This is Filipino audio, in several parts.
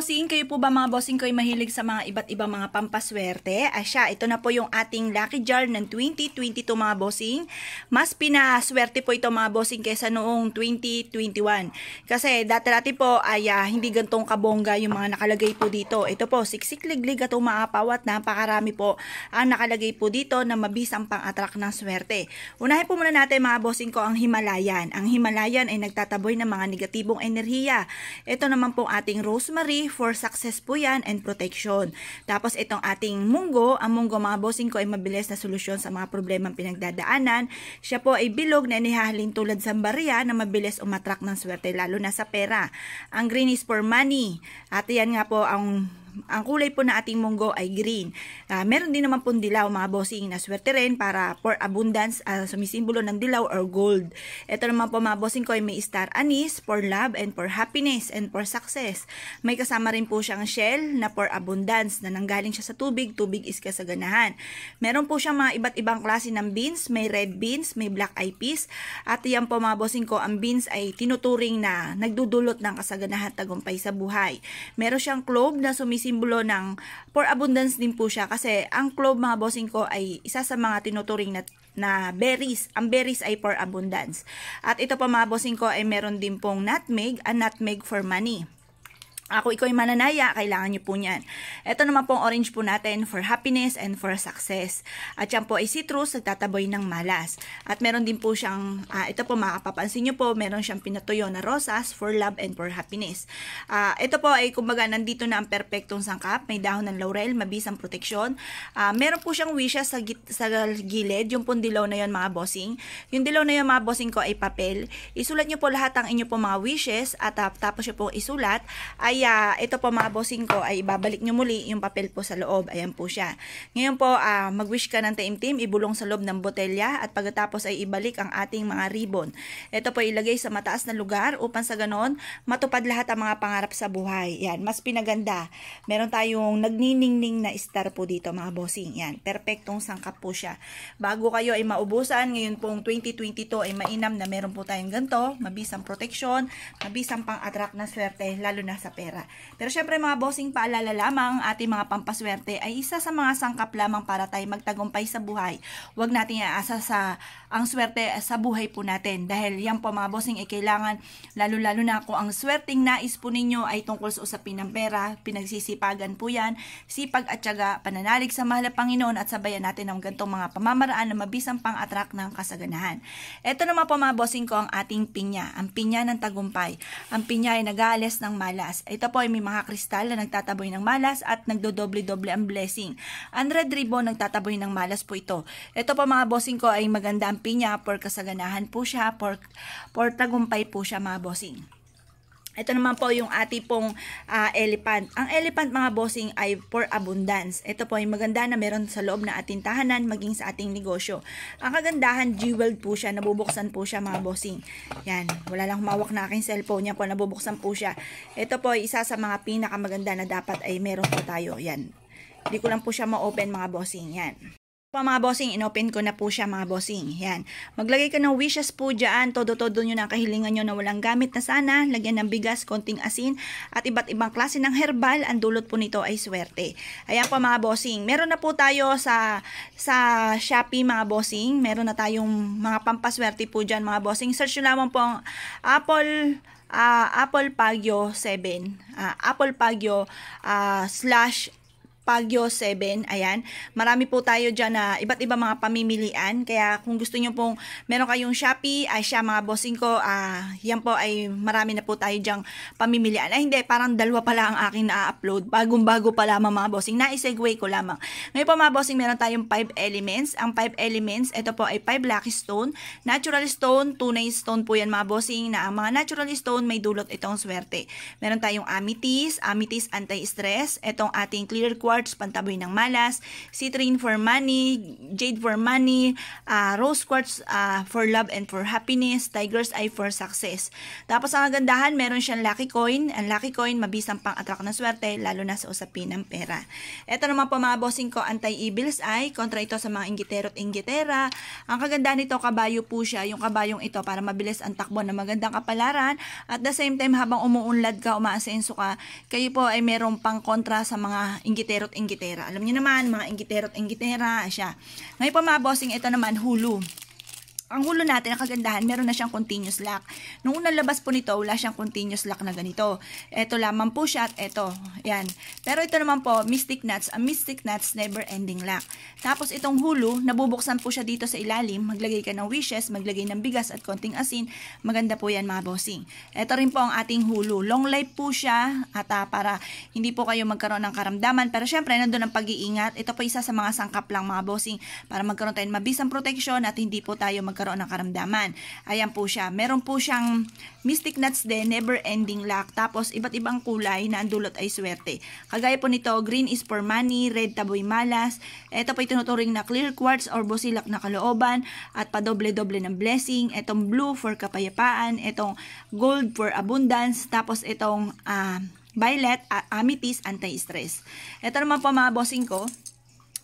bossing, kayo po ba mga bossing ko ay mahilig sa mga iba't ibang mga pampaswerte? Asya, ito na po yung ating lucky jar ng 2022 mga bossing. Mas pinaswerte po ito mga bossing kaysa noong 2021. Kasi dati-dati po ay uh, hindi gantong kabongga yung mga nakalagay po dito. Ito po, siksikliglig at umaapaw at napakarami po ang nakalagay po dito na mabisang pang-attract ng swerte. Unahin po muna natin mga bossing ko ang Himalayan. Ang Himalayan ay nagtataboy ng mga negatibong enerhiya. Ito naman po ating rosemary, for success po yan and protection. Tapos itong ating munggo, ang munggo mga bossing ko ay mabilis na solusyon sa mga problemang pinagdadaanan. Siya po ay bilog na inihahalin tulad sa barya na mabilis umatrak ng swerte lalo na sa pera. Ang green is for money. At yan nga po ang ang kulay po na ating munggo ay green. Uh, meron din naman pong dilaw mga bossing na swerte rin para for abundance, uh, ah, sumisimbolo ng dilaw or gold. Ito naman po mga bossing ko ay may star anise for love and for happiness and for success. May kasama rin po siyang shell na for abundance na nanggaling siya sa tubig. Tubig is kasaganahan. Meron po siyang mga iba't ibang klase ng beans. May red beans, may black eye peas. At yan po mga bossing ko, ang beans ay tinuturing na nagdudulot ng kasaganahan tagumpay sa buhay. Meron siyang clove na sumisimbolo simbolo ng for abundance din po siya kasi ang clove mga bossing ko ay isa sa mga tinuturing na, na berries. Ang berries ay for abundance. At ito pa mga bossing ko ay meron din pong nutmeg, a nutmeg for money. Ako ikoy mananaya, kailangan niyo po niyan. Ito naman pong orange po natin for happiness and for success. At yan po ay citrus, nagtataboy ng malas. At meron din po siyang, uh, ito po makapapansin niyo po, meron siyang pinatuyo na rosas for love and for happiness. Uh, ito po ay kumbaga nandito na ang perfectong sangkap, may dahon ng laurel, mabisang proteksyon. Uh, meron po siyang wishes sa, sa gilid, yung pong dilaw na yon mga bossing. Yung dilaw na yon mga bossing ko ay papel. Isulat niyo po lahat ang inyo po mga wishes at uh, tapos nyo po isulat ay kaya ito po mga bossing ko ay ibabalik nyo muli yung papel po sa loob. Ayan po siya. Ngayon po uh, mag-wish ka ng taimtim, ibulong sa loob ng botelya at pagkatapos ay ibalik ang ating mga ribbon. Ito po ilagay sa mataas na lugar upang sa ganon matupad lahat ang mga pangarap sa buhay. Yan, mas pinaganda. Meron tayong nagniningning na star po dito mga bossing. Yan, perfectong sangkap po siya. Bago kayo ay maubusan, ngayon pong 2022 ay mainam na meron po tayong ganito, mabisang protection, mabisang pang-attract na swerte, lalo na sa pera pera. Pero syempre mga bossing, paalala lamang, ating mga pampaswerte ay isa sa mga sangkap lamang para tayo magtagumpay sa buhay. Huwag natin iasa sa ang swerte sa buhay po natin. Dahil yan po mga bossing ay kailangan, lalo-lalo na kung ang swerting nais po ninyo ay tungkol sa usapin ng pera, pinagsisipagan po yan, sipag at syaga, pananalig sa mahal na Panginoon at sabayan natin ng gantong mga pamamaraan na mabisang pang-attract ng kasaganahan. Ito naman po mga bossing ko ang ating pinya, ang pinya ng tagumpay. Ang pinya ay nag ng malas. Ito dito po ay may mga kristal na nagtataboy ng malas at nagdodoble-doble ang blessing. Ang red ribbon, nagtataboy ng malas po ito. Ito po mga bossing ko ay maganda ang pinya for kasaganahan po siya, for, for tagumpay po siya mga bossing. Ito naman po yung ati pong uh, elephant. Ang elephant mga bossing ay for abundance. Ito po ay maganda na meron sa loob na ating tahanan maging sa ating negosyo. Ang kagandahan, jeweled po siya. Nabubuksan po siya mga bossing. Yan. Wala lang humawak na aking cellphone. niya po, nabubuksan po siya. Ito po ay isa sa mga pinakamaganda na dapat ay meron po tayo. Yan. Hindi ko lang po siya ma-open mga bossing. Yan. Pa mga bossing, inopen ko na po siya mga bossing. Yan. Maglagay ka ng wishes po dyan. Todo-todo nyo na kahilingan nyo na walang gamit na sana. Lagyan ng bigas, konting asin, at iba't ibang klase ng herbal. Ang dulot po nito ay swerte. Ayan po mga bossing. Meron na po tayo sa, sa Shopee mga bossing. Meron na tayong mga pampaswerte po dyan mga bossing. Search nyo lamang po ang Apple uh, Apple Pagyo 7 uh, ah, Apple Pagyo uh, slash Pagyo 7. Ayan. Marami po tayo dyan na iba't iba mga pamimilian. Kaya kung gusto nyo pong meron kayong Shopee, ay siya mga bossing ko, ah, yan po ay marami na po tayo dyang pamimilian. Ay hindi, parang dalawa pala ang akin na-upload. Bagong-bago pa lamang mga bossing. Na-segue ko lamang. Ngayon po mga bossing, meron tayong 5 elements. Ang 5 elements, ito po ay 5 lucky stone, natural stone, tunay stone po yan mga bossing na ang mga natural stone may dulot itong swerte. Meron tayong amethyst, amethyst anti-stress, itong ating clear quartz hearts, pantaboy ng malas, citrine for money, jade for money, uh, rose quartz uh, for love and for happiness, tiger's eye for success. Tapos ang kagandahan, meron siyang lucky coin. Ang lucky coin, mabisang pang attract ng swerte, lalo na sa usapin ng pera. Ito naman po mga bossing ko, anti-evils eye, kontra ito sa mga inggitero at inggitera. Ang kagandahan nito, kabayo po siya, yung kabayong ito para mabilis ang takbo na magandang kapalaran. At the same time, habang umuunlad ka, umaasenso ka, kayo po ay meron pang kontra sa mga inggitero at inggitera. Alam niyo naman, mga inggitera at inggitera, siya. Ngayon po mga bossing, ito naman, hulu ang hulo natin, ang kagandahan, meron na siyang continuous lock. Nung unang labas po nito, wala siyang continuous lock na ganito. Ito lamang po siya at ito. Yan. Pero ito naman po, Mystic Nuts. Ang Mystic Nuts, never ending lock. Tapos itong hulo, nabubuksan po siya dito sa ilalim. Maglagay ka ng wishes, maglagay ng bigas at konting asin. Maganda po yan mga bossing. Ito rin po ang ating hulo. Long life po siya at uh, para hindi po kayo magkaroon ng karamdaman. Pero syempre, nandun ang pag-iingat. Ito po isa sa mga sangkap lang mga bossing para magkaroon tayo ng mabisang protection at hindi po tayo magkaroon nagkaroon ng karamdaman. Ayan po siya. Meron po siyang mystic nuts din, never ending luck. Tapos iba't ibang kulay na ang dulot ay swerte. Kagaya po nito, green is for money, red taboy malas. Ito po itinuturing na clear quartz or busilak na kalooban at padoble-doble ng blessing. Itong blue for kapayapaan, itong gold for abundance, tapos itong uh, violet, uh, amethyst, anti-stress. Ito naman po mga bossing ko,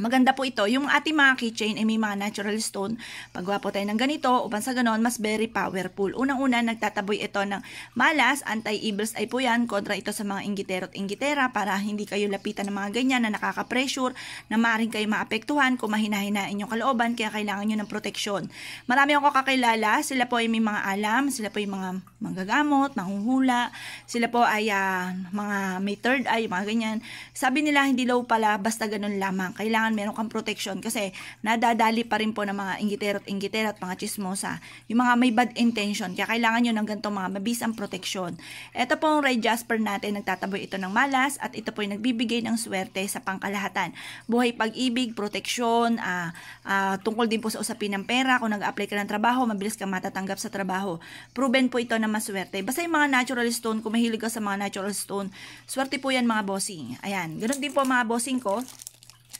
Maganda po ito. Yung ating mga keychain ay may mga natural stone. Pagwapo tayo ng ganito, upan sa ganon, mas very powerful. Unang-una, nagtataboy ito ng malas, anti-evils ay po yan, kontra ito sa mga inggitero at inggitera para hindi kayo lapitan ng mga ganyan na nakaka-pressure, na maaaring kayo maapektuhan kung mahinahinaan yung kalooban, kaya kailangan nyo ng proteksyon. Marami ako kakilala, sila po ay may mga alam, sila po ay mga manggagamot, manghuhula, sila po ay uh, mga may third eye, mga ganyan. Sabi nila, hindi daw pala, basta ganon lamang. Kailangan kailangan meron kang protection kasi nadadali pa rin po ng mga inggitero at inggitero at mga chismosa. Yung mga may bad intention. Kaya kailangan nyo ng ganito mga mabisang protection. Ito po yung Red Jasper natin, nagtataboy ito ng malas at ito po yung nagbibigay ng swerte sa pangkalahatan. Buhay pag-ibig, proteksyon, uh, uh, tungkol din po sa usapin ng pera. Kung nag-apply ka ng trabaho, mabilis ka matatanggap sa trabaho. Proven po ito na maswerte. Basta yung mga natural stone, kung mahilig ka sa mga natural stone, swerte po yan mga bossing. Ayan, ganun din po mga bossing ko.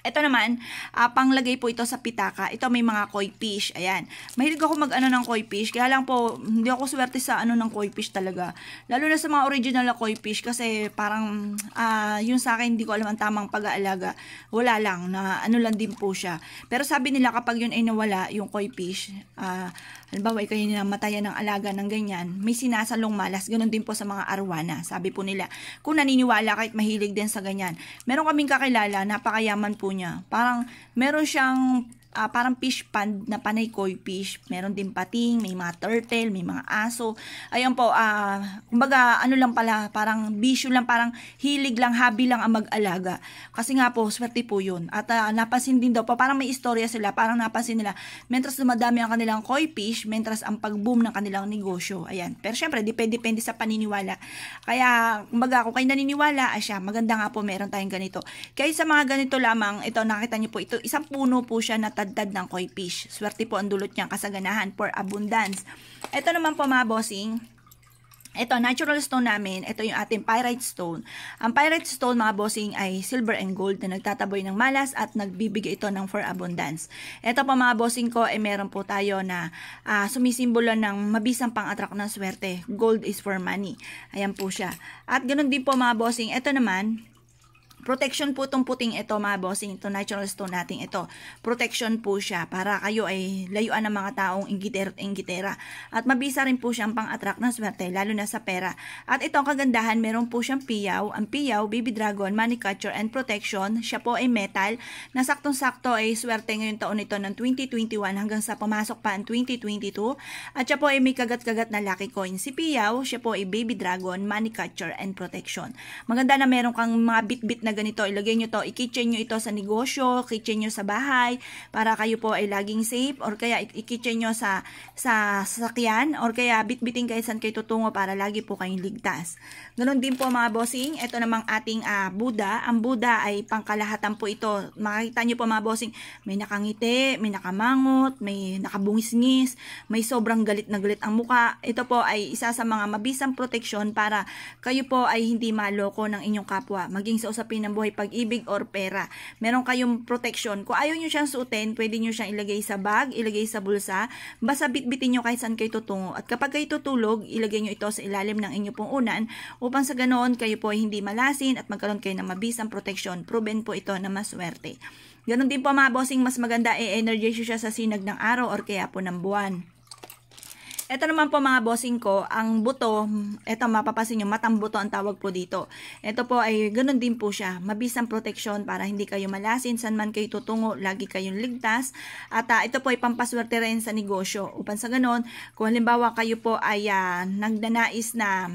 Ito naman, uh, panglagay po ito sa pitaka. Ito may mga koi fish. Ayan. Mahilig ako mag-ano ng koi fish. Kaya lang po, hindi ako swerte sa ano ng koi fish talaga. Lalo na sa mga original na koi fish kasi parang uh, yung sa akin hindi ko alam ang tamang pag-aalaga. Wala lang. Na ano lang din po siya. Pero sabi nila kapag yun ay nawala, yung koi fish, uh, halimbawa ikaw yung namatayan ng alaga ng ganyan, may sinasalong malas. Ganon din po sa mga arwana. Sabi po nila. Kung naniniwala kahit mahilig din sa ganyan. Meron kaming kakilala, napakayaman po niya. Parang meron siyang uh, parang fish pond na panay koi fish. Meron din pating, may mga turtle, may mga aso. Ayun po, uh, kumbaga ano lang pala, parang bisyo lang, parang hilig lang, hobby lang ang mag-alaga. Kasi nga po, swerte po yun. At uh, napansin din daw po, parang may istorya sila, parang napansin nila, mentras dumadami ang kanilang koi fish, mentras ang pag-boom ng kanilang negosyo. Ayan. Pero syempre, depende, depende sa paniniwala. Kaya, kumbaga, kung kayo naniniwala, asya, maganda nga po meron tayong ganito. Kaya sa mga ganito lamang, ito nakita niyo po, ito isang puno po siya na pagtadtad ng koi fish. Swerte po ang dulot niyang kasaganahan for abundance. Ito naman po mga bossing, ito, natural stone namin, ito yung ating pyrite stone. Ang pyrite stone, mga bossing, ay silver and gold na nagtataboy ng malas at nagbibigay ito ng for abundance. Ito pa mga bossing ko, ay eh, meron po tayo na uh, sumisimbolo ng mabisang pang-attract ng swerte. Gold is for money. Ayan po siya. At ganoon din po mga bossing, ito naman, Protection po itong puting ito mga bossing, itong natural stone natin ito. Protection po siya para kayo ay layuan ng mga taong ingiter at ingitera. At mabisa rin po siyang pang-attract ng swerte, lalo na sa pera. At itong kagandahan, meron po siyang piyaw. Ang piyaw, baby dragon, money catcher, and protection. Siya po ay metal. Nasaktong-sakto ay swerte ngayon taon nito ng 2021 hanggang sa pumasok pa ang 2022. At siya po ay may kagat-kagat na lucky coin. Si piyaw, siya po ay baby dragon, money catcher, and protection. Maganda na meron kang mga bit-bit na na ganito, ilagay nyo to, i-kitchen nyo ito sa negosyo, kitchen nyo sa bahay, para kayo po ay laging safe, or kaya i-kitchen nyo sa, sa sasakyan, or kaya bitbiting kayo saan kayo tutungo para lagi po kayong ligtas. Ganun din po mga bossing, ito namang ating uh, Buddha. Ang Buddha ay pangkalahatan po ito. Makikita nyo po mga bossing, may nakangiti, may nakamangot, may nakabungis-ngis, may sobrang galit na galit ang muka. Ito po ay isa sa mga mabisang proteksyon para kayo po ay hindi maloko ng inyong kapwa. Maging sa usapin uri ng buhay, pag-ibig or pera. Meron kayong protection. Kung ayaw nyo siyang suotin, pwede nyo siyang ilagay sa bag, ilagay sa bulsa, basta bitbitin nyo kahit saan kayo tutungo. At kapag kayo tutulog, ilagay nyo ito sa ilalim ng inyo pong unan upang sa ganoon kayo po ay hindi malasin at magkaroon kayo ng mabisang protection. Proven po ito na maswerte. Ganon din po mga bossing, mas maganda e energy siya sa sinag ng araw or kaya po ng buwan. Ito naman po mga bossing ko, ang buto, ito mapapasin nyo, matang buto ang tawag po dito. Ito po ay ganun din po siya, mabisang protection para hindi kayo malasin, saan man kayo tutungo, lagi kayong ligtas. At uh, ito po ay pampaswerte rin sa negosyo. Upan sa ganun, kung halimbawa kayo po ay uh, nagnanais na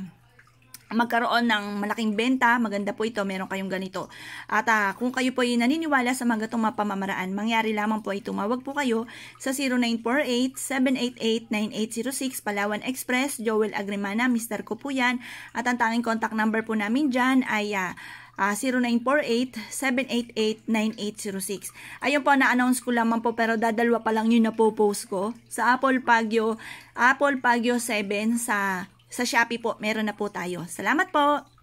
magkaroon ng malaking benta, maganda po ito, meron kayong ganito. At uh, kung kayo po ay naniniwala sa mga itong mapamamaraan, mangyari lamang po ay tumawag po kayo sa 0948-788-9806 Palawan Express, Joel Agrimana, Mr. Kupuyan. At ang tanging contact number po namin dyan ay uh, uh, 0948-788-9806. Ayun po, na-announce ko lamang po pero dadalwa pa lang yun na po post ko sa Apple Pagyo, Apple Pagyo 7 sa sa Shopee po, meron na po tayo. Salamat po!